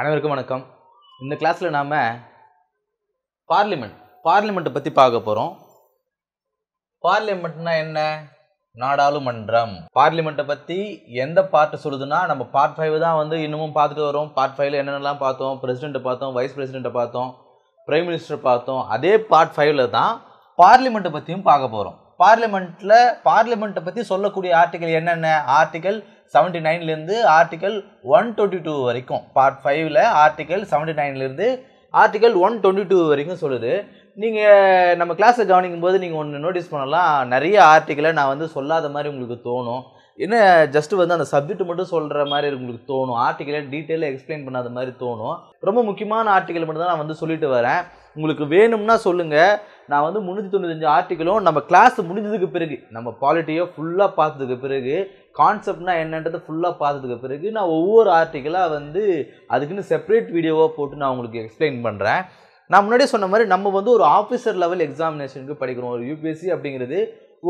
அனைவருக்கும் வணக்கம் இந்த கிளாஸில் நாம் பார்லிமெண்ட் பார்லிமெண்ட்டை பற்றி பார்க்க போகிறோம் பார்லிமெண்ட்னா என்ன நாடாளுமன்றம் பார்லிமெண்ட்டை பற்றி எந்த பார்ட்டு சொல்லுதுன்னா நம்ம பார்ட் ஃபைவ் தான் வந்து இன்னமும் பார்த்துட்டு வரோம் பார்ட் ஃபைவ்ல என்னென்னலாம் பார்த்தோம் பிரசிடெண்ட்டை பார்த்தோம் வைஸ் பிரசிடெண்ட்டை பார்த்தோம் பிரைம் மினிஸ்டர் பார்த்தோம் அதே பார்ட் ஃபைவ்ல தான் பார்லிமெண்ட்டை பற்றியும் பார்க்க போகிறோம் பார்லிமெண்ட்டில் பார்லிமெண்ட்டை பற்றி சொல்லக்கூடிய ஆர்டிக்கல் என்னென்ன ஆர்டிக்கல் செவன்டி நைன்லேருந்து ஆர்டிக்கல் ஒன் டுவெண்ட்டி டூ வரைக்கும் பார்ட் ஃபைவ்ல ஆர்டிக்கல் செவன்ட்டி நைன்லேருந்து ஆர்டிக்கல் ஒன் டுவெண்ட்டி டூ வரைக்கும் சொல்லுது நீங்கள் நம்ம கிளாஸை கவனிக்கும் போது நீங்கள் ஒன்று நோட்டீஸ் பண்ணலாம் நிறைய ஆர்டிக்கலை நான் வந்து சொல்லாத மாதிரி உங்களுக்கு தோணும் என்ன ஜஸ்ட்டு வந்து அந்த சப்ஜெக்ட் மட்டும் சொல்கிற மாதிரி உங்களுக்கு தோணும் ஆர்டிக்கலை டீட்டெயிலாக எக்ஸ்பிளைன் பண்ணாத மாதிரி தோணும் ரொம்ப முக்கியமான ஆர்டிக்கல் மட்டும் தான் நான் வந்து சொல்லிட்டு வரேன் உங்களுக்கு வேணும்னா சொல்லுங்கள் நான் வந்து முந்நூற்றி தொண்ணூத்தஞ்சு ஆர்டிக்கலும் நம்ம கிளாஸ் முடிஞ்சதுக்கு பிறகு நம்ம பாலிட்டியை ஃபுல்லாக பார்த்ததுக்கு பிறகு கான்செப்ட்னா என்னன்றதை ஃபுல்லாக பார்த்ததுக்கு பிறகு நான் ஒவ்வொரு ஆர்டிக்கலாக வந்து அதுக்குன்னு செப்பரேட் வீடியோவாக போட்டு நான் உங்களுக்கு எக்ஸ்பிளைன் பண்ணுறேன் நான் முன்னாடியே சொன்ன மாதிரி நம்ம வந்து ஒரு ஆஃபீஸர் லெவல் எக்ஸாமினேஷனுக்கு படிக்கிறோம் ஒரு யூபிஎஸ்சி அப்படிங்கிறது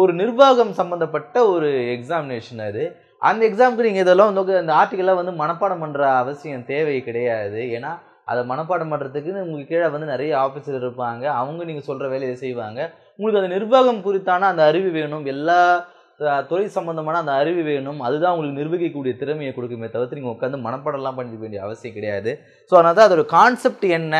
ஒரு நிர்வாகம் சம்மந்தப்பட்ட ஒரு எக்ஸாமினேஷன் அது அந்த எக்ஸாமுக்கு நீங்கள் இதெல்லாம் வந்து அந்த ஆர்டிக்கலாக வந்து மனப்பாடம் பண்ணுற அவசியம் தேவை கிடையாது ஏன்னா அதை மனப்பாடம் பண்ணுறதுக்குன்னு உங்களுக்கு கீழே வந்து நிறைய ஆஃபீஸர் இருப்பாங்க அவங்க நீங்கள் சொல்கிற வேலையை செய்வாங்க உங்களுக்கு அந்த நிர்வாகம் குறித்தான அந்த அறிவு வேணும் எல்லா துறை சம்பந்தமான அந்த அறிவு வேணும் அதுதான் உங்களுக்கு நிர்வகிக்கக்கூடிய திறமையை கொடுக்குமே தவிர்த்து நீங்கள் உட்காந்து மனப்பாடம்லாம் பண்ணிக்க வேண்டிய அவசியம் கிடையாது ஸோ அதனால் தான் அதோட கான்செப்ட் என்ன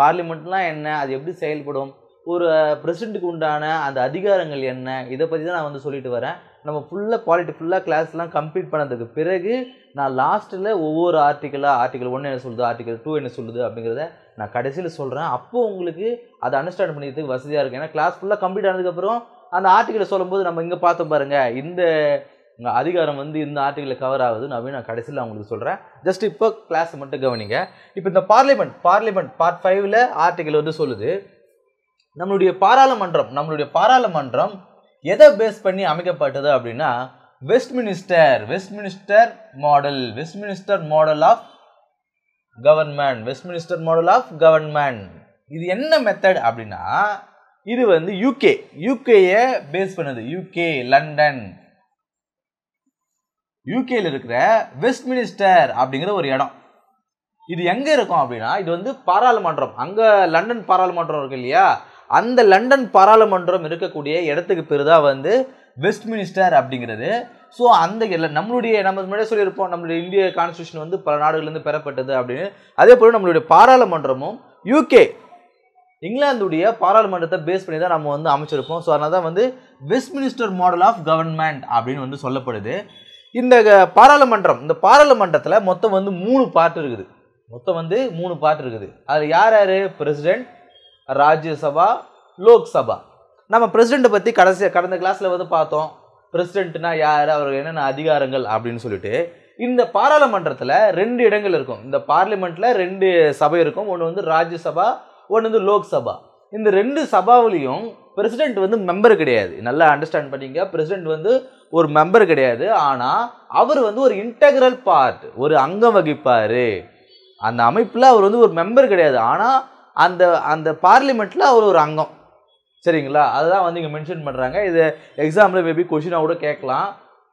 பார்லிமெண்ட்லாம் என்ன அது எப்படி செயல்படும் ஒரு பிரசிடெண்ட்டுக்கு உண்டான அந்த அதிகாரங்கள் என்ன இதை பற்றி தான் நான் வந்து சொல்லிட்டு வரேன் நம்ம ஃபுல்லாக குவாலிட்டி ஃபுல்லாக கிளாஸ்லாம் கம்ப்ளீட் பண்ணதுக்கு பிறகு நான் லாஸ்ட்டில் ஒவ்வொரு ஆர்டிக்கலாக ஆர்டிக்கல் ஒன்று என்ன சொல்லுது ஆர்டிக்கல் டூ என்ன சொல்லுது அப்படிங்கிறத நான் கடைசியில் சொல்கிறேன் அப்போது உங்களுக்கு அதை அண்டர்ஸ்டாண்ட் பண்ணிக்கிறதுக்கு வசதியாக இருக்கும் ஏன்னா கிளாஸ் ஃபுல்லாக கம்ப்ளீட் ஆனதுக்கப்புறம் அந்த ஆர்டிக்கலை சொல்லும்போது நம்ம இங்கே பார்த்தோம் பாருங்கள் இந்த அதிகாரம் வந்து இந்த ஆர்டிக்கலில் கவர் ஆகுது நான் நான் கடைசியில் அவங்களுக்கு சொல்கிறேன் ஜஸ்ட் இப்போ கிளாஸ் மட்டும் கவனிங்க இப்போ இந்த பார்லிமெண்ட் பார்லிமெண்ட் பார்ட் ஃபைவ்ல ஆர்டிக்கல் வந்து சொல்லுது நம்மளுடைய பாராளுமன்றம் நம்மளுடைய பாராளுமன்றம் எதை பேஸ் பண்ணி அமைக்கப்பட்டது அப்படின்னா Westminster Westminster model Westminster model of government Westminster model of government இது என்ன மெத்தட் அப்படின்னா இது வந்து யூகே யூகேயை பேஸ் பண்ணுது யூகே லண்டன் யூகேல இருக்கிற வெஸ்ட் மினிஸ்டர் அப்படிங்கிற ஒரு இடம் இது எங்கே இருக்கும் அப்படின்னா இது வந்து பாராளுமன்றம் அங்கே லண்டன் பாராளுமன்றம் இருக்கு இல்லையா அந்த லண்டன் பாராளுமன்றம் இருக்கக்கூடிய இடத்துக்கு பேர் தான் வந்து வெஸ்ட் மினிஸ்டர் அப்படிங்கிறது ஸோ அந்த இல்லை நம்மளுடைய நம்ம முன்னாடியே சொல்லியிருப்போம் நம்மளுடைய இந்திய கான்ஸ்டியூஷன் வந்து பல நாடுகள்லேருந்து பெறப்பட்டது அப்படின்னு அதே போல் நம்மளுடைய பாராளுமன்றமும் யூகே இங்கிலாந்துடைய பாராளுமன்றத்தை பேஸ் பண்ணி தான் நம்ம வந்து அமைச்சிருப்போம் ஸோ அதனால் தான் வந்து Westminster model of government அப்படின்னு வந்து சொல்லப்படுது இந்த பாராளுமன்றம் இந்த பாராளுமன்றத்தில் மொத்தம் வந்து மூணு பார்ட் இருக்குது மொத்தம் வந்து மூணு பார்ட் இருக்குது அதில் யார் யார் பிரசிடென்ட் ராஜ்யசபா லோக்சபா நம்ம பிரசிடெண்ட்டை பற்றி கடைசி கடந்த கிளாஸில் வந்து பார்த்தோம் பிரசிடெண்ட்னா யார் அவருக்கு என்னென்ன அதிகாரங்கள் அப்படின்னு சொல்லிட்டு இந்த பாராளுமன்றத்தில் ரெண்டு இடங்கள் இருக்கும் இந்த பார்லிமெண்ட்டில் ரெண்டு சபை இருக்கும் ஒன்று வந்து ராஜ்யசபா ஒன்று வந்து லோக்சபா இந்த ரெண்டு சபாவிலையும் பிரசிடெண்ட் வந்து மெம்பர் கிடையாது நல்லா அண்டர்ஸ்டாண்ட் பண்ணிங்க பிரசிடெண்ட் வந்து ஒரு மெம்பர் கிடையாது ஆனால் அவர் வந்து ஒரு இன்டெக்ரல் பார்ட் ஒரு அங்கம் வகிப்பார் அந்த அமைப்பில் அவர் வந்து ஒரு மெம்பர் கிடையாது ஆனால் அந்த அந்த பார்லிமெண்ட்டில் அவர் ஒரு அங்கம் சரிங்களா அதுதான் வந்து இங்கே மென்ஷன் பண்ணுறாங்க இது எக்ஸாம்பிள் மேபி கொஷினாக கூட கேட்கலாம்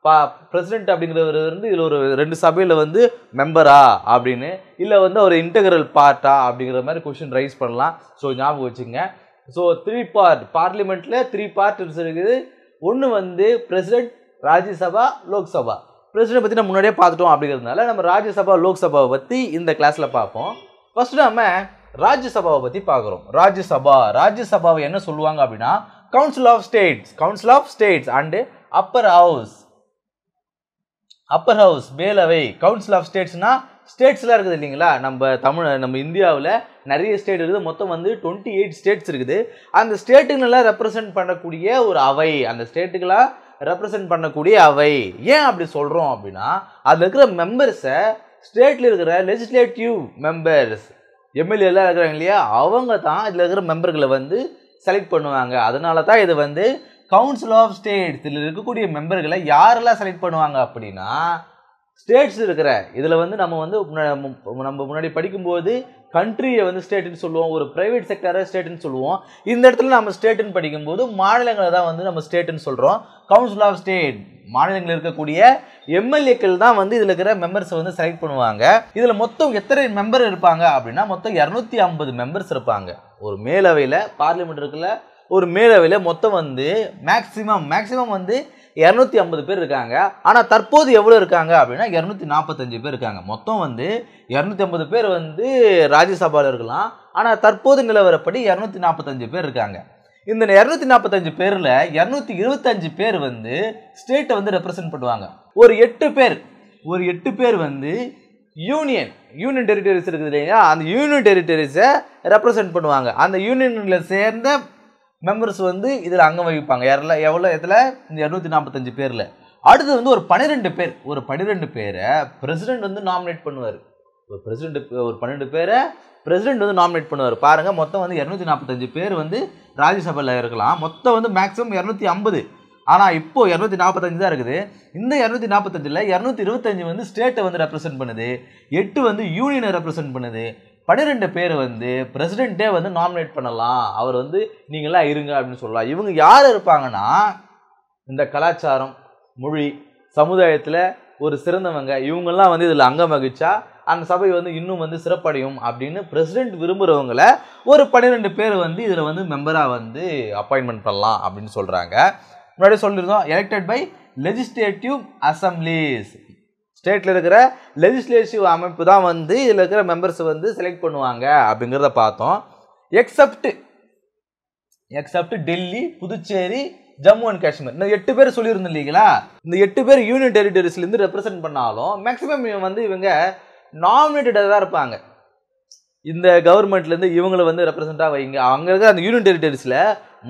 பா பிரசிடென்ட் அப்படிங்கிறவர் வந்து இதில் ஒரு ரெண்டு சபையில் வந்து மெம்பரா அப்படின்னு இல்லை வந்து ஒரு இன்டெகரல் பார்ட்டா அப்படிங்கிற மாதிரி கொஷின் ரைஸ் பண்ணலாம் ஸோ ஞாபகம் வச்சுங்க ஸோ த்ரீ பார்ட் பார்லிமெண்ட்டில் த்ரீ பார்ட் இருக்குது ஒன்று வந்து பிரசிடென்ட் ராஜ்யசபா லோக்சபா பிரசிடென்ட் பற்றி நம்ம முன்னாடியே பார்த்துட்டோம் அப்படிங்கிறதுனால நம்ம ராஜ்யசபா லோக்சபாவை பற்றி இந்த கிளாஸில் பார்ப்போம் ஃபஸ்ட்டு நம்ம ராஜ்யசபாவை பற்றி பார்க்குறோம் ராஜ்யசபா ராஜ்யசபாவை என்ன சொல்லுவாங்க அப்படின்னா council of states council of states and upper house upper house மேலவை கவுன்சில் ஆஃப் ஸ்டேட்ஸ்னா ஸ்டேட்ஸ்லாம் இருக்குது இல்லைங்களா நம்ம தமிழ் நம்ம இந்தியாவில் நிறைய ஸ்டேட் இருக்குது மொத்தம் வந்து டுவெண்ட்டி எயிட் ஸ்டேட்ஸ் இருக்குது அந்த ஸ்டேட்டுங்களெல்லாம் ரெப்ரசன்ட் பண்ணக்கூடிய ஒரு அவை அந்த ஸ்டேட்டுக்கெல்லாம் ரெப்ரசன்ட் பண்ணக்கூடிய அவை ஏன் அப்படி சொல்கிறோம் அப்படின்னா அதில் இருக்கிற மெம்பர்ஸை ஸ்டேட்டில் இருக்கிற லெஜிஸ்லேட்டிவ் மெம்பர்ஸ் எம்எல்ஏலாம் இருக்கிறாங்க இல்லையா அவங்க தான் இதில் இருக்கிற மெம்பர்களை வந்து செலக்ட் பண்ணுவாங்க அதனால தான் இது வந்து கவுன்சில் ஆஃப் ஸ்டேட்ஸில் இருக்கக்கூடிய மெம்பர்களை யாரெல்லாம் செலக்ட் பண்ணுவாங்க அப்படின்னா ஸ்டேட்ஸ் இருக்கிற இதில் வந்து நம்ம வந்து நம்ம முன்னாடி படிக்கும்போது கண்ட்ரியை வந்து ஸ்டேட்டுன்னு சொல்லுவோம் ஒரு ப்ரைவேட் செக்டரை ஸ்டேட்டுன்னு சொல்லுவோம் இந்த இடத்துல நம்ம ஸ்டேட்டுன்னு படிக்கும்போது மாநிலங்களை தான் வந்து நம்ம ஸ்டேட்டுன்னு சொல்கிறோம் கவுன்சில் ஆஃப் ஸ்டேட் மாநிலங்களில் இருக்கக்கூடிய எம்எல்ஏக்கள் தான் வந்து இதில் இருக்கிற மெம்பர்ஸை வந்து செலக்ட் பண்ணுவாங்க இதில் மொத்தம் எத்தனை மெம்பர் இருப்பாங்க அப்படின்னா மொத்தம் இரநூத்தி ஐம்பது மெம்பர்ஸ் இருப்பாங்க ஒரு மேலவையில் பார்லிமெண்ட் இருக்குல்ல ஒரு மேலவையில் மொத்தம் வந்து மேக்சிமம் மேக்சிமம் வந்து இரநூத்தி ஐம்பது பேர் இருக்காங்க ஆனால் தற்போது எவ்வளோ இருக்காங்க அப்படின்னா இரநூத்தி நாற்பத்தஞ்சு பேர் இருக்காங்க மொத்தம் வந்து இரநூத்தி ஐம்பது பேர் வந்து ராஜ்யசபாவில் இருக்கலாம் ஆனால் தற்போது நிலவரப்படி இரநூத்தி நாற்பத்தஞ்சு பேர் இருக்காங்க இந்த இரநூத்தி நாற்பத்தஞ்சு பேரில் இரநூத்தி இருபத்தஞ்சு பேர் வந்து ஸ்டேட்டை வந்து ரெப்ரசன்ட் பண்ணுவாங்க ஒரு எட்டு பேர் ஒரு எட்டு பேர் வந்து யூனியன் யூனியன் டெரிட்டரிஸ் இருக்குது இல்லைங்களா அந்த யூனியன் டெரிட்டரிஸை ரெப்ரசன்ட் பண்ணுவாங்க அந்த யூனியனில் சேர்ந்த மெம்பர்ஸ் வந்து இதில் அங்கம் வகிப்பாங்க யாரில் எவ்வளோ இதில் இந்த இரநூத்தி நாற்பத்தஞ்சு பேரில் அடுத்தது வந்து ஒரு பன்னிரெண்டு பேர் ஒரு பன்னிரெண்டு பேரை பிரசிடென்ட் வந்து நாமினேட் பண்ணுவார் ஒரு பிரசிடென்ட் ஒரு பன்னெண்டு பேரை பிரசிடென்ட் வந்து நாமினேட் பண்ணுவார் பாருங்கள் மொத்தம் வந்து இரநூத்தி நாற்பத்தஞ்சு பேர் வந்து ராஜ்யசபாவில் இருக்கலாம் மொத்தம் வந்து மேக்ஸிமம் இரநூத்தி ஐம்பது ஆனால் இப்போது இரநூத்தி நாற்பத்தஞ்சு தான் இருக்குது இந்த இரநூத்தி நாற்பத்தஞ்சில் இரநூத்தி இருபத்தஞ்சு வந்து ஸ்டேட்டை வந்து ரெப்ரசென்ட் பண்ணுது எட்டு வந்து யூனியனை ரெப்ரசென்ட் பண்ணுது பன்னிரெண்டு பேர் வந்து பிரசிடெண்ட்டே வந்து நாமினேட் பண்ணலாம் அவர் வந்து நீங்களாம் இருங்க அப்படின்னு சொல்லலாம் இவங்க யார் இருப்பாங்கன்னா இந்த கலாச்சாரம் மொழி சமுதாயத்தில் ஒரு சிறந்தவங்க இவங்கெல்லாம் வந்து இதில் அங்கம் வகிச்சா அந்த சபை வந்து இன்னும் வந்து சிறப்படையும் அப்படின்னு பிரசிடெண்ட் விரும்புகிறவங்கள ஒரு பன்னிரெண்டு பேர் வந்து இதில் வந்து மெம்பராக வந்து அப்பாயின்மெண்ட் பண்ணலாம் அப்படின்னு சொல்கிறாங்க முன்னாடி சொல்லியிருந்தோம் எலெக்டட் பை லெஜிஸ்லேட்டிவ் அசம்பிளிஸ் ஸ்டேட்டில் இருக்கிற லெஜிஸ்லேட்டிவ் அமைப்பு தான் வந்து இதில் இருக்கிற மெம்பர்ஸ் வந்து செலக்ட் பண்ணுவாங்க அப்படிங்கிறத பார்த்தோம் except except Delhi Puducherry Jammu and Kashmir இந்த எட்டு பேர் சொல்லியிருந்தோம் இல்லைங்களா இந்த எட்டு பேர் யூனியன் டெரிட்டரிஸ்லேருந்து ரெப்ரசென்ட் பண்ணாலும் மேக்ஸிமம் வந்து இவங்க நாமினேட்டடாக தான் இருப்பாங்க இந்த கவர்மெண்ட்லேருந்து இவங்களை வந்து ரெப்ரசென்ட்டாக வைங்க அங்கே இருக்கிற அந்த யூனியன் டெரிட்டரிஸில்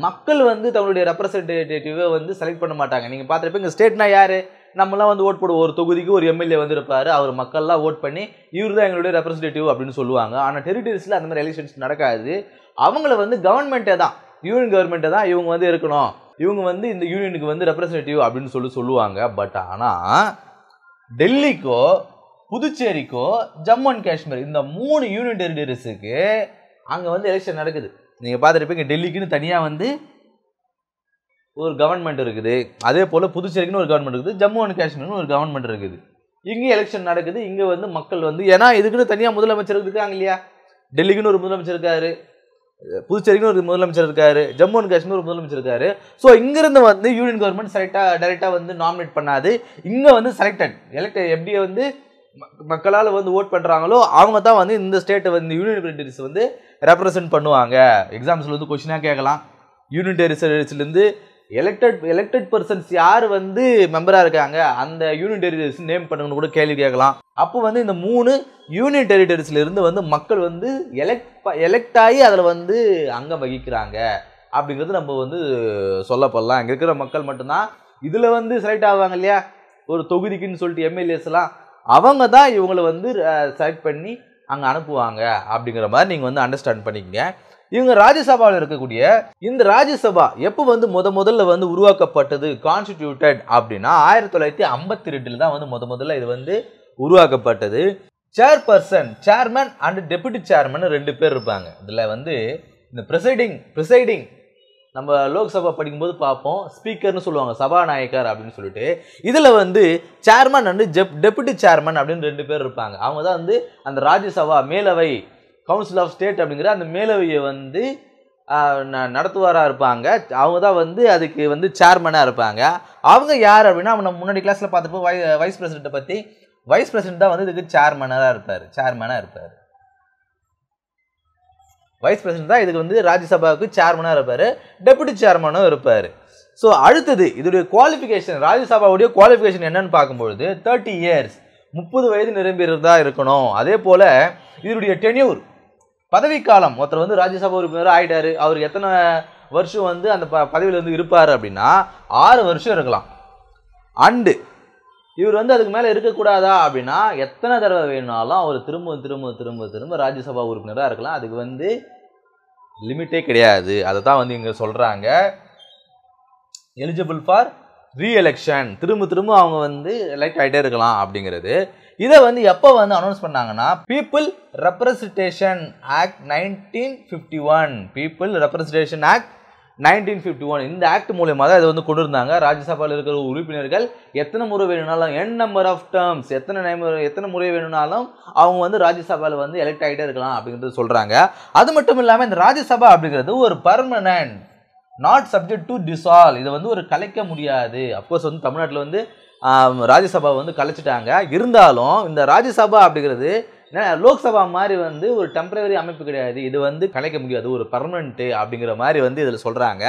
மக்கள் வந்து தங்களுடைய ரெப்ரசன்டேட்டிவை வந்து செலக்ட் பண்ண மாட்டாங்க நீங்கள் பார்த்துருப்பீங்க ஸ்டேட்னா யார் நம்மலாம் வந்து ஓட் போடுவோம் ஒரு தொகுதிக்கு ஒரு எம்எல்ஏ வந்து இருப்பார் அவர் மக்கள்லாம் ஓட் பண்ணி இவர் தான் எங்களுடைய ரெப்ரஸன்டேட்டிவ் அப்படின்னு சொல்லுவாங்க ஆனால் டெரிட்டரிஸில் அந்த மாதிரி எலெக்ஷன்ஸ் நடக்காது அவங்கள வந்து கவர்மெண்ட்டே தான் யூனியன் கவர்மெண்ட்டை தான் இவங்க வந்து இருக்கணும் இவங்க வந்து இந்த யூனியனுக்கு வந்து ரெப்ரஸன்டேட்டிவ் அப்படின்னு சொல்லி சொல்லுவாங்க பட் ஆனால் டெல்லிக்கோ புதுச்சேரிக்கோ ஜம்மு அண்ட் காஷ்மீர் இந்த மூணு யூனியன் டெரிட்டரிஸுக்கு அங்கே வந்து எலெக்ஷன் நடக்குது நீங்கள் பார்த்துருப்பீங்க டெல்லிக்குன்னு தனியாக வந்து ஒரு கவர்மெண்ட் இருக்குது அதே போல் புதுச்சேரிக்குன்னு ஒரு கவர்மெண்ட் இருக்குது ஜம்மு அண்ட் காஷ்மீர்னு ஒரு கவர்மெண்ட் இருக்குது இங்கே எலெக்ஷன் நடக்குது இங்கே வந்து மக்கள் வந்து ஏன்னா இதுக்குன்னு தனியாக முதலமைச்சர் இருக்காங்க இல்லையா டெல்லிக்குன்னு ஒரு முதலமைச்சர் இருக்காரு புதுச்சேரிக்குன்னு ஒரு முதலமைச்சர் இருக்காரு ஜம்மு அண்ட் காஷ்மீர் ஒரு முதலமைச்சர் இருக்காரு ஸோ இங்கேருந்து வந்து யூனியன் கவர்மெண்ட் செலக்டாக டைரெக்டாக வந்து நாமினேட் பண்ணாது இங்கே வந்து செலக்டட் எலெக்ட் எப்படி வந்து மக்களால் வந்து ஓட் பண்ணுறாங்களோ அவங்க தான் வந்து இந்த ஸ்டேட்டை வந்து யூனியன் டெரிட்டரிஸ் வந்து ரெப்ரசன்ட் பண்ணுவாங்க எக்ஸாம்ஸில் வந்து கொஷினாக கேட்கலாம் யூனியன் டெரிட்டரிஸ்லேருந்து எலெக்டட் எலெக்டட் பர்சன்ஸ் யார் வந்து மெம்பராக இருக்காங்க அந்த யூனியன் டெரிட்டரிஸ் நேம் பண்ணணும்னு கூட கேள்வி கேட்கலாம் அப்போ வந்து இந்த மூணு யூனியன் டெரிட்டரிஸ்லேருந்து வந்து மக்கள் வந்து எலெக்ட் எலெக்ட் ஆகி அதில் வந்து அங்கம் வகிக்கிறாங்க அப்படிங்கிறது நம்ம வந்து சொல்லப்படலாம் இங்கே இருக்கிற மக்கள் மட்டும்தான் இதில் வந்து செலக்ட் ஆவாங்க இல்லையா ஒரு தொகுதிக்குன்னு சொல்லிட்டு எம்எல்ஏஸ்லாம் அவங்க தான் இவங்களை வந்து செலக்ட் பண்ணி அங்கே அனுப்புவாங்க அப்படிங்கிற மாதிரி நீங்கள் வந்து அண்டர்ஸ்டாண்ட் பண்ணிக்கங்க இவங்க ராஜ்யசபாவில் இருக்கக்கூடிய இந்த ராஜ்யசபா எப்போ வந்து முத முதல்ல வந்து உருவாக்கப்பட்டது கான்ஸ்டிடியூட்டட் அப்படின்னா ஆயிரத்தி தொள்ளாயிரத்தி ஐம்பத்தி ரெண்டில் தான் வந்து முத முதல்ல இது வந்து உருவாக்கப்பட்டது chairperson chairman and deputy chairman ரெண்டு பேர் இருப்பாங்க இதில் வந்து இந்த ப்ரிசைடிங் ப்ரிசைடிங் நம்ம லோக்சபா படிக்கும்போது பார்ப்போம் ஸ்பீக்கர்னு சொல்லுவாங்க சபாநாயகர் அப்படின்னு சொல்லிட்டு இதில் வந்து சேர்மன் அண்டு ஜெப் டெபுட்டி சேர்மன் அப்படின்னு ரெண்டு பேர் இருப்பாங்க அவங்க தான் வந்து அந்த ராஜ்யசபா மேலவை கவுன்சில் ஆஃப் ஸ்டேட் அப்படிங்கிற அந்த மேலவையை வந்து நடத்துவாராக இருப்பாங்க அவங்க தான் வந்து அதுக்கு வந்து சேர்மனாக இருப்பாங்க அவங்க யார் அப்படின்னா நம்ம முன்னாடி கிளாஸில் பார்த்தப்போ வை வைஸ் பிரசிடெண்ட்டை பற்றி வைஸ் பிரசிடெண்ட் தான் வந்து இதுக்கு சேர்மனராக இருப்பார் சேர்மனாக இருப்பார் வைஸ் பிரசிடெண்ட் தான் இதுக்கு வந்து ராஜ்யசபாவுக்கு சேர்மனாக இருப்பார் டெபுட்டி சேர்மனும் இருப்பார் ஸோ அடுத்தது இதோடைய குவாலிஃபிகேஷன் ராஜ்யசபாவுடைய குவாலிஃபிகேஷன் என்னன்னு பார்க்கும்பொழுது தேர்ட்டி இயர்ஸ் முப்பது வயது நிரம்பியதாக இருக்கணும் அதே போல் இதனுடைய டென்யூர் பதவிக்காலம் ஒருத்தர் வந்து ராஜ்யசபா உறுப்பினர் ஆகிட்டாரு அவர் எத்தனை வருஷம் வந்து அந்த ப பதவியில் வந்து இருப்பார் அப்படின்னா ஆறு வருஷம் இருக்கலாம் அண்டு இவர் வந்து அதுக்கு மேலே இருக்கக்கூடாதா அப்படின்னா எத்தனை தடவை வேணுனாலும் அவர் திரும்ப திரும்ப திரும்ப திரும்ப ராஜ்யசபா உறுப்பினராக இருக்கலாம் அதுக்கு வந்து லிமிட்டே கிடையாது அதை தான் வந்து இங்கே சொல்கிறாங்க எலிஜிபிள் ஃபார் ரீஎலெக்ஷன் திரும்ப திரும்ப அவங்க வந்து எலெக்ட் ஆகிட்டே இருக்கலாம் அப்படிங்கிறது இதை வந்து எப்போ வந்து அனௌன்ஸ் பண்ணாங்கன்னா people representation act nineteen fifty one people representation act nineteen fifty one இந்த ஆக்ட் மூலயமா தான் இதை வந்து கொண்டு இருந்தாங்க ராஜ்யசபாவில் இருக்கிற உறுப்பினர்கள் எத்தனை முறை வேணும்னாலும் என் நம்பர் ஆஃப் டேர்ம்ஸ் எத்தனை எத்தனை முறை வேணும்னாலும் அவங்க வந்து ராஜ்யசபாவில் வந்து எலெக்ட் ஆகிட்டே இருக்கலாம் அப்படிங்கிறது சொல்கிறாங்க அது மட்டும் இல்லாமல் இந்த ராஜ்யசபா அப்படிங்கிறது ஒரு permanent not subject to dissolve இதை வந்து ஒரு கலைக்க முடியாது அப்கோர்ஸ் வந்து தமிழ்நாட்டில் வந்து ராஜ்யசபா வந்து கலைச்சிட்டாங்க இருந்தாலும் இந்த ராஜ்யசபா அப்படிங்கிறது லோக்சபா மாதிரி வந்து ஒரு டெம்பரவரி அமைப்பு கிடையாது இது வந்து கலைக்க முடியாது ஒரு பர்மனெண்ட்டு அப்படிங்கிற மாதிரி வந்து இதில் சொல்கிறாங்க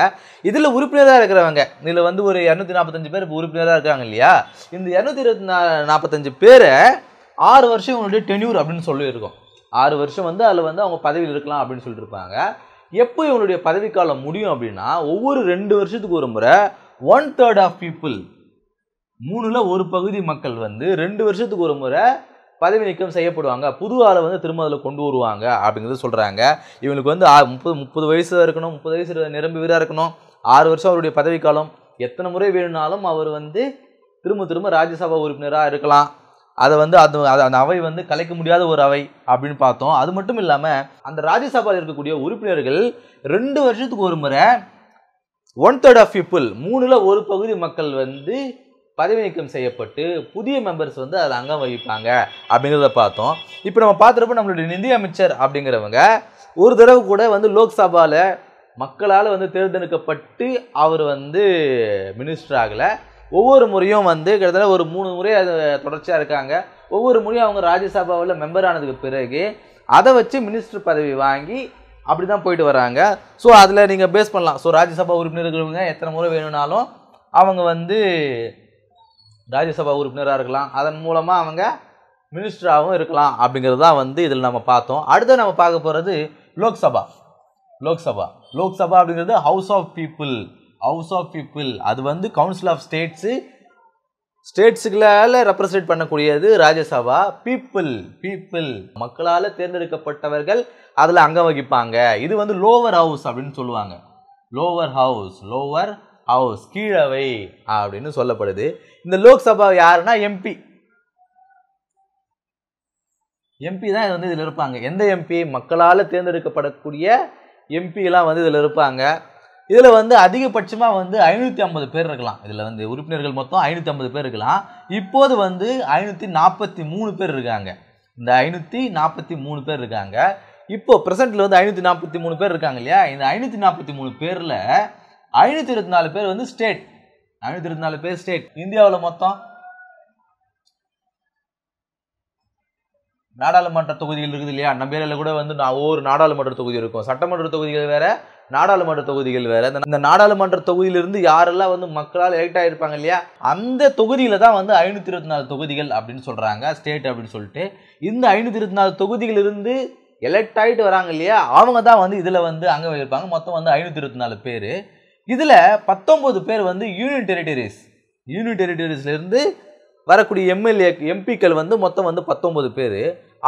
இதில் உறுப்பினராக இருக்கிறவங்க இதில் வந்து ஒரு இரநூத்தி நாற்பத்தஞ்சு பேர் இப்போ உறுப்பினராக இருக்காங்க இல்லையா இந்த இரநூத்தி இருபத்தி நா நாற்பத்தஞ்சு பேரை ஆறு வருஷம் உங்களுடைய டென்யூர் அப்படின்னு சொல்லியிருக்கோம் ஆறு வருஷம் வந்து அதில் வந்து அவங்க பதவியில் இருக்கலாம் அப்படின்னு சொல்லிட்டு இருப்பாங்க எப்போ இவனுடைய பதவிக்காலம் முடியும் அப்படின்னா ஒவ்வொரு ரெண்டு வருஷத்துக்கு ஒரு முறை ஒன் தேர்ட் ஆஃப் பீப்புள் மூணுல ஒரு பகுதி மக்கள் வந்து ரெண்டு வருஷத்துக்கு ஒரு முறை பதவி நீக்கம் செய்யப்படுவாங்க புது ஆளை வந்து திரும்ப அதில் கொண்டு வருவாங்க அப்படிங்கிறது சொல்கிறாங்க இவங்களுக்கு வந்து முப்பது முப்பது வயசு இருக்கணும் முப்பது வயசு நிரம்பி வீராக இருக்கணும் ஆறு வருஷம் அவருடைய பதவிக்காலம் எத்தனை முறை வேணும்னாலும் அவர் வந்து திரும்ப திரும்ப ராஜ்யசபா உறுப்பினராக இருக்கலாம் அதை வந்து அது அந்த அவை வந்து கலைக்க முடியாத ஒரு அவை அப்படின்னு பார்த்தோம் அது மட்டும் இல்லாமல் அந்த ராஜ்யசபாவில் இருக்கக்கூடிய உறுப்பினர்கள் ரெண்டு வருஷத்துக்கு ஒரு முறை ஒன் தேர்ட் ஆஃப் பீப்புள் மூணில் ஒரு பகுதி மக்கள் வந்து பதவி நீக்கம் செய்யப்பட்டு புதிய மெம்பர்ஸ் வந்து அதில் அங்கம் வகிப்பாங்க அப்படிங்கிறத பார்த்தோம் இப்போ நம்ம பார்த்துருப்போம் நம்மளுடைய நிதி அமைச்சர் அப்படிங்கிறவங்க ஒரு தடவை கூட வந்து லோக்சபாவில் மக்களால் வந்து தேர்ந்தெடுக்கப்பட்டு அவர் வந்து மினிஸ்டர் ஆகலை ஒவ்வொரு முறையும் வந்து கிட்டத்தட்ட ஒரு மூணு முறை அது தொடர்ச்சியாக இருக்காங்க ஒவ்வொரு முறையும் அவங்க ராஜ்யசபாவில் மெம்பர் ஆனதுக்கு பிறகு அதை வச்சு மினிஸ்டர் பதவி வாங்கி அப்படி தான் போயிட்டு வராங்க ஸோ அதில் நீங்கள் பேஸ் பண்ணலாம் ஸோ ராஜ்யசபா உறுப்பினர்கள் எத்தனை முறை வேணும்னாலும் அவங்க வந்து ராஜ்யசபா உறுப்பினராக இருக்கலாம் அதன் மூலமாக அவங்க மினிஸ்டராகவும் இருக்கலாம் அப்படிங்கிறது தான் வந்து இதில் நம்ம பார்த்தோம் அடுத்து நம்ம பார்க்க போகிறது லோக்சபா லோக்சபா லோக்சபா அப்படிங்கிறது house of people house of people அது வந்து கவுன்சில் ஆஃப் ஸ்டேட்ஸு ஸ்டேட்ஸுகளால் ரெப்ரசன்ட் பண்ணக்கூடியது ராஜ்யசபா பீப்புள் பீப்புள் மக்களால் தேர்ந்தெடுக்கப்பட்டவர்கள் அதில் அங்கம் வகிப்பாங்க இது வந்து லோவர் ஹவுஸ் அப்படின்னு சொல்லுவாங்க லோவர் ஹவுஸ் லோவர் ஹவுஸ் கீழவை அப்படின்னு சொல்லப்படுது இந்த லோக்சபா யாருன்னா எம்பி எம்பி தான் இது வந்து இதில் இருப்பாங்க எந்த எம்பி மக்களால் தேர்ந்தெடுக்கப்படக்கூடிய எம்பிலாம் வந்து இதில் இருப்பாங்க இதில் வந்து அதிகபட்சமாக வந்து ஐநூற்றி ஐம்பது பேர் இருக்கலாம் இதில் வந்து உறுப்பினர்கள் மொத்தம் ஐநூற்றி ஐம்பது பேர் இருக்கலாம் இப்போது வந்து ஐநூற்றி நாற்பத்தி மூணு பேர் இருக்காங்க இந்த ஐநூற்றி நாற்பத்தி மூணு பேர் இருக்காங்க இப்போ ப்ரெசென்ட்டில் வந்து ஐநூற்றி நாற்பத்தி மூணு பேர் இருக்காங்க இல்லையா இந்த ஐநூற்றி நாற்பத்தி மூணு பேரில் ஐநூற்றி இருபத்தி நாலு பேர் வந்து ஸ்டேட் ஐநூற்றி இருபத்தி நாலு பேர் ஸ்டேட் இந்தியாவில் மொத்தம் நாடாளுமன்ற தொகுதிகள் இருக்குது இல்லையா நம்ம ஏரியாவில் கூட வந்து நான் ஒவ்வொரு நாடாளுமன்ற தொகுதி இருக்கும் சட்டமன்ற தொகுதிகள் வேற நாடாளுமன்ற தொகுதிகள் வேற இந்த நாடாளுமன்ற தொகுதியிலிருந்து யாரெல்லாம் வந்து மக்களால் எலெக்ட் ஆகிருப்பாங்க இல்லையா அந்த தொகுதியில் தான் வந்து ஐநூற்றி இருபத்தி நாலு தொகுதிகள் அப்படின்னு சொல்கிறாங்க ஸ்டேட் அப்படின்னு சொல்லிட்டு இந்த ஐநூற்றி இருபத்தி நாலு தொகுதியிலிருந்து எலெக்ட் ஆகிட்டு வராங்க இல்லையா அவங்க தான் வந்து இதில் வந்து அங்கே வைப்பாங்க மொத்தம் வந்து ஐநூற்றி இருபத்தி நாலு பேர் இதில் பத்தொம்பது பேர் வந்து யூனியன் டெரிட்டரிஸ் யூனியன் டெரிட்டரிஸ்லேருந்து வரக்கூடிய எம்எல்ஏ எம்பிக்கள் வந்து மொத்தம் வந்து பத்தொம்பது பேர்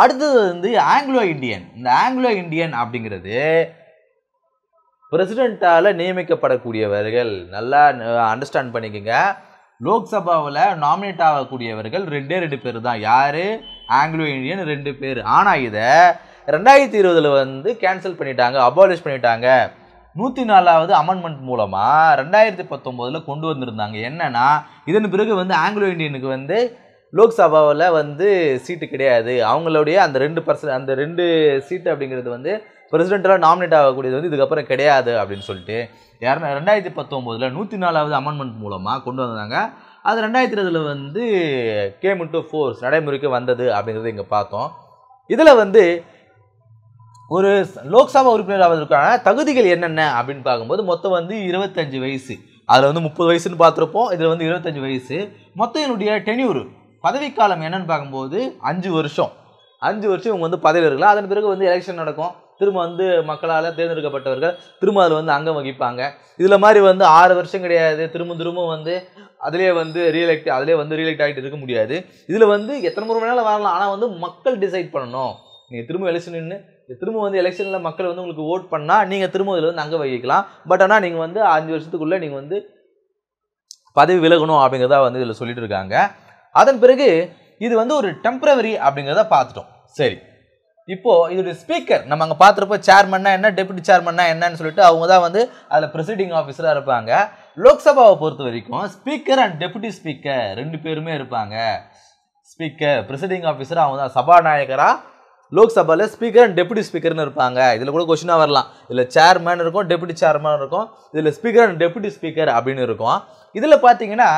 அடுத்தது வந்து ஆங்கிலோ இண்டியன் இந்த ஆங்கிலோ இண்டியன் அப்படிங்கிறது பிரசிடெண்ட்டால் நியமிக்கப்படக்கூடியவர்கள் நல்லா அண்டர்ஸ்டாண்ட் பண்ணிக்கோங்க லோக்சபாவில் நாமினேட் ஆகக்கூடியவர்கள் ரெண்டே ரெண்டு பேர் தான் யார் ஆங்கிலோ இண்டியன் ரெண்டு பேர் ஆனால் இதை ரெண்டாயிரத்தி இருபதில் வந்து கேன்சல் பண்ணிட்டாங்க அபாலிஷ் பண்ணிட்டாங்க நூற்றி நாலாவது அமெண்ட்மெண்ட் மூலமாக ரெண்டாயிரத்தி பத்தொம்போதில் கொண்டு வந்திருந்தாங்க என்னென்னா இதன் பிறகு வந்து ஆங்கிலோ இண்டியனுக்கு வந்து லோக்சபாவில் வந்து சீட்டு கிடையாது அவங்களுடைய அந்த ரெண்டு பர்சன்ட் அந்த ரெண்டு சீட்டு அப்படிங்கிறது வந்து பிரசிடெண்ட்டாக நாமினேட் ஆகக்கூடியது வந்து இதுக்கப்புறம் கிடையாது அப்படின்னு சொல்லிட்டு யாருன்னா ரெண்டாயிரத்தி பத்தொம்போதில் நூற்றி நாலாவது அமெண்ட்மெண்ட் மூலமாக கொண்டு வந்தாங்க அது ரெண்டாயிரத்தி இருபதில் வந்து கேம் இன்ட்டு ஃபோர்ஸ் நடைமுறைக்கு வந்தது அப்படிங்கிறது இங்கே பார்த்தோம் இதில் வந்து ஒரு லோக்சபா உறுப்பினர் ஆவதற்கான தகுதிகள் என்னென்ன அப்படின்னு பார்க்கும்போது மொத்தம் வந்து இருபத்தஞ்சு வயசு அதில் வந்து முப்பது வயசுன்னு பார்த்துருப்போம் இதில் வந்து இருபத்தஞ்சு வயசு மொத்தம் என்னுடைய டெனியூர் பதவிக்காலம் என்னன்னு பார்க்கும்போது அஞ்சு வருஷம் அஞ்சு வருஷம் இவங்க வந்து பதவியில் இருக்கலாம் அதன் பிறகு வந்து எலெக்ஷன் நடக்கும் திரும்ப வந்து மக்களால் தேர்ந்தெடுக்கப்பட்டவர்கள் திரும்ப அதில் வந்து அங்கம் வகிப்பாங்க இதில் மாதிரி வந்து ஆறு வருஷம் கிடையாது திரும்ப திரும்ப வந்து அதிலே வந்து ரீஎலெக்ட் அதிலே வந்து ரீஎலெக்ட் ஆகிட்டு இருக்க முடியாது இதில் வந்து எத்தனை முறை வேணாலும் வரலாம் ஆனால் வந்து மக்கள் டிசைட் பண்ணணும் நீங்கள் திரும்ப எலெக்ஷன் நின்று திரும்ப வந்து எலெக்ஷனில் மக்கள் வந்து உங்களுக்கு ஓட் பண்ணால் நீங்கள் திரும்ப இதில் வந்து அங்கே வகிக்கலாம் பட் ஆனால் நீங்கள் வந்து அஞ்சு வருஷத்துக்குள்ளே நீங்கள் வந்து பதவி விலகணும் அப்படிங்கிறதா வந்து இதில் சொல்லிட்டு இருக்காங்க அதன் பிறகு இது வந்து ஒரு டெம்பரவரி அப்படிங்கிறத பார்த்துட்டோம் சரி இப்போது இதோடைய ஸ்பீக்கர் நம்ம அங்கே பார்த்துருப்போம் சேர்மன்னா என்ன டெபுட்டி சேர்மன்னா என்னன்னு சொல்லிட்டு அவங்க தான் வந்து அதில் ப்ரெசிடிங் ஆஃபீஸராக இருப்பாங்க லோக்சபாவை பொறுத்த வரைக்கும் ஸ்பீக்கர் அண்ட் டெபுட்டி ஸ்பீக்கர் ரெண்டு பேருமே இருப்பாங்க ஸ்பீக்கர் ப்ரெசிடிங் ஆஃபீஸர் அவங்க தான் சபாநாயகராக லோக்சபாவில் ஸ்பீக்கர் அண்ட் டெபுட்டி ஸ்பீக்கர்னு இருப்பாங்க இதில் கூட கொஷினாக வரலாம் இதில் சேர்மேன் இருக்கும் டெப்யூட்டி சேர்மேன் இருக்கும் இதில் ஸ்பீக்கர் அண்ட் டெப்யூட்டி ஸ்பீக்கர் அப்படின்னு இருக்கும் இதில் பார்த்தீங்கன்னா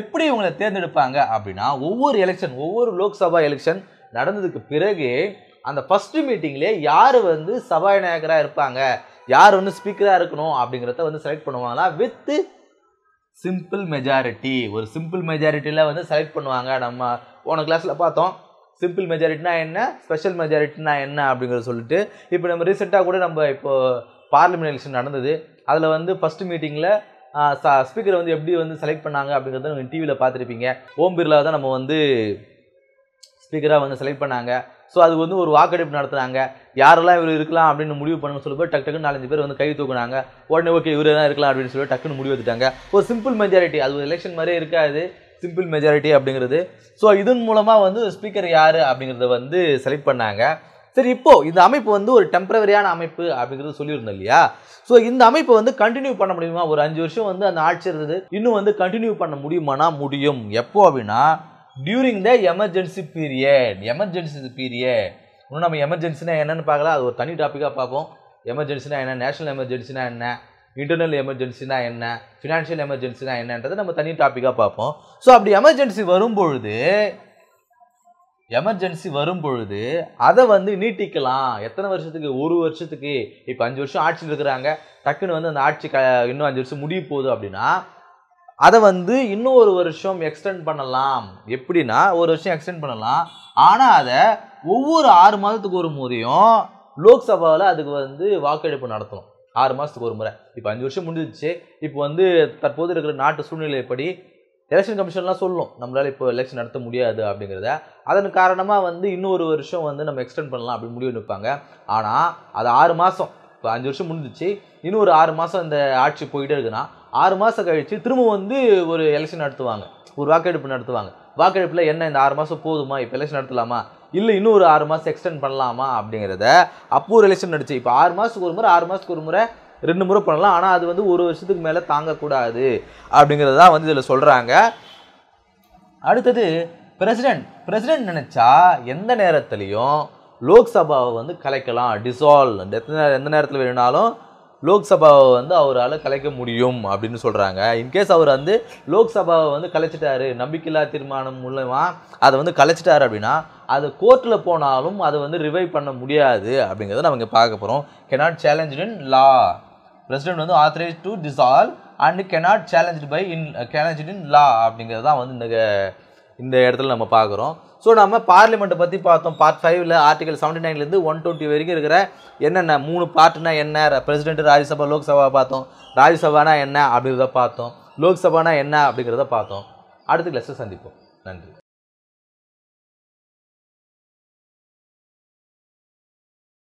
எப்படி இவங்களை தேர்ந்தெடுப்பாங்க அப்படின்னா ஒவ்வொரு எலெக்ஷன் ஒவ்வொரு லோக்சபா எலெக்ஷன் நடந்ததுக்கு பிறகு அந்த ஃபஸ்ட்டு மீட்டிங்லேயே யார் வந்து சபாநாயகராக இருப்பாங்க யார் வந்து ஸ்பீக்கராக இருக்கணும் அப்படிங்கிறத வந்து செலக்ட் பண்ணுவாங்களா வித்து சிம்பிள் மெஜாரிட்டி ஒரு சிம்பிள் மெஜாரிட்டியில் வந்து செலக்ட் பண்ணுவாங்க நம்ம போன கிளாஸில் பார்த்தோம் சிம்பிள் மெஜாரிட்டினா என்ன ஸ்பெஷல் மெஜாரிட்டினா என்ன அப்படிங்கிறத சொல்லிட்டு இப்போ நம்ம ரீசெண்டாக கூட நம்ம இப்போது பார்லிமெண்ட் எலெக்ஷன் நடந்தது அதில் வந்து ஃபர்ஸ்ட் மீட்டிங்கில் ஸ்பீக்கரை வந்து எப்படி வந்து செலக்ட் பண்ணாங்க அப்படிங்கிறத நீங்கள் டிவியில் பார்த்துருப்பீங்க ஓம் பிர்லா தான் நம்ம வந்து ஸ்பீக்கராக வந்து செலக்ட் பண்ணாங்க ஸோ அது வந்து ஒரு வாக்கெடுப்பு நடத்துனாங்க யாரெல்லாம் இவர் இருக்கலாம் அப்படின்னு முடிவு பண்ணணும்னு சொல்லும்போது டக்கு டக்குன்னு நாலஞ்சு பேர் வந்து கை தூக்குனாங்க உடனே ஓகே இவர் தான் இருக்கலாம் அப்படின்னு சொல்லி டக்குன்னு முடிவு எடுத்துட்டாங்க ஒரு சிம்பிள் மெஜாரிட்டி அது ஒரு எலெக்ஷன் மாதிரியே இருக்காது சிம்பிள் மெஜாரிட்டி அப்படிங்கிறது ஸோ இதன் மூலமாக வந்து ஸ்பீக்கர் யார் அப்படிங்கிறத வந்து செலக்ட் பண்ணாங்க சரி இப்போது இந்த அமைப்பு வந்து ஒரு டெம்பரவரியான அமைப்பு அப்படிங்கிறது சொல்லியிருந்தோம் இல்லையா ஸோ இந்த அமைப்பை வந்து கண்டினியூ பண்ண முடியுமா ஒரு அஞ்சு வருஷம் வந்து அந்த ஆட்சி இருந்தது இன்னும் வந்து கண்டினியூ பண்ண முடியுமானா முடியும் எப்போ அப்படின்னா during the emergency period emergency period இன்னும் நம்ம எமர்ஜென்சினா என்னென்னு பார்க்கலாம் அது ஒரு தனி டாப்பிக்காக பார்ப்போம் எமர்ஜென்சினா என்ன நேஷனல் எமர்ஜென்சினா என்ன இன்டர்னல் எமர்ஜென்சினா என்ன ஃபினான்ஷியல் எமர்ஜென்சினா என்னன்றதை நம்ம தனி டாப்பிக்காக பார்ப்போம் ஸோ அப்படி எமர்ஜென்சி வரும்பொழுது எமர்ஜென்சி வரும் பொழுது அதை வந்து நீட்டிக்கலாம் எத்தனை வருஷத்துக்கு ஒரு வருஷத்துக்கு இப்போ அஞ்சு வருஷம் ஆட்சியில் இருக்கிறாங்க டக்குன்னு வந்து அந்த ஆட்சி க இன்னும் அஞ்சு வருஷம் முடிய போகுது அப்படின்னா அதை வந்து இன்னும் ஒரு வருஷம் எக்ஸ்டெண்ட் பண்ணலாம் எப்படின்னா ஒரு வருஷம் எக்ஸ்டெண்ட் பண்ணலாம் ஆனால் அதை ஒவ்வொரு ஆறு மாதத்துக்கு ஒரு முறையும் லோக்சபாவில் அதுக்கு வந்து வாக்கெடுப்பு நடத்தணும் ஆறு மாதத்துக்கு ஒரு முறை இப்போ அஞ்சு வருஷம் முடிஞ்சிச்சு இப்போ வந்து தற்போது இருக்கிற நாட்டு சூழ்நிலைப்படி எலெக்ஷன் கமிஷன்லாம் சொல்லும் நம்மளால் இப்போ எலெக்ஷன் நடத்த முடியாது அப்படிங்கிறத அதன் காரணமாக வந்து இன்னொரு வருஷம் வந்து நம்ம எக்ஸ்டெண்ட் பண்ணலாம் அப்படின்னு முடிவு நிற்பாங்க ஆனால் அது ஆறு மாதம் இப்போ அஞ்சு வருஷம் முடிஞ்சிச்சு இன்னும் ஒரு ஆறு மாதம் இந்த ஆட்சி போயிட்டே இருக்குன்னா ஆறு மாதம் கழித்து திரும்ப வந்து ஒரு எலெக்ஷன் நடத்துவாங்க ஒரு வாக்கெடுப்பு நடத்துவாங்க வாக்கெடுப்பில் என்ன இந்த ஆறு மாதம் போதுமா இப்போ எலெக்ஷன் நடத்தலாமா இல்லை இன்னும் ஒரு ஆறு மாதம் எக்ஸ்டெண்ட் பண்ணலாமா அப்படிங்கிறத அப்போ ரிலேஷன் நடிச்சு இப்போ ஆறு மாதத்துக்கு ஒரு முறை ஆறு மாதத்துக்கு ஒரு முறை ரெண்டு முறை பண்ணலாம் ஆனால் அது வந்து ஒரு வருஷத்துக்கு மேலே தாங்கக்கூடாது அப்படிங்கிறது தான் வந்து இதில் சொல்கிறாங்க அடுத்தது பிரசிடென்ட் பிரசிடென்ட் நினச்சா எந்த நேரத்துலையும் லோக்சபாவை வந்து கலைக்கலாம் டிசால்வ் எத்தனை எந்த நேரத்தில் வேணுனாலும் லோக்சபாவை வந்து அவரால் கலைக்க முடியும் அப்படின்னு சொல்கிறாங்க இன்கேஸ் அவர் வந்து லோக்சபாவை வந்து கலைச்சிட்டாரு நம்பிக்கையில்லா தீர்மானம் மூலமாக அதை வந்து கலைச்சிட்டாரு அப்படின்னா அது கோர்ட்டில் போனாலும் அதை வந்து ரிவைவ் பண்ண முடியாது அப்படிங்கிறத நம்ம இங்கே பார்க்க போகிறோம் cannot challenge in law president வந்து authorise to dissolve and cannot challenge by in challenge in law அப்படிங்கிறது தான் வந்து இந்த இந்த இடத்துல நம்ம பார்க்குறோம் ஸோ நம்ம பார்லிமெண்ட்டை பற்றி பார்த்தோம் பார்ட் ஃபைவ்ல ஆர்டிகல் செவன்டி நைன்லேருந்து ஒன் டுவெண்ட்டி வரைக்கும் இருக்கிற என்னென்ன மூணு பார்ட்னா என்ன பிரசிடென்ட் ராஜ்யசபா லோக்சபா பார்த்தோம் ராஜ்யசபானா என்ன அப்படிங்கிறத பார்த்தோம் லோக்சபானா என்ன அப்படிங்கிறத பார்த்தோம் அடுத்த கிளாஸில் சந்திப்போம் நன்றி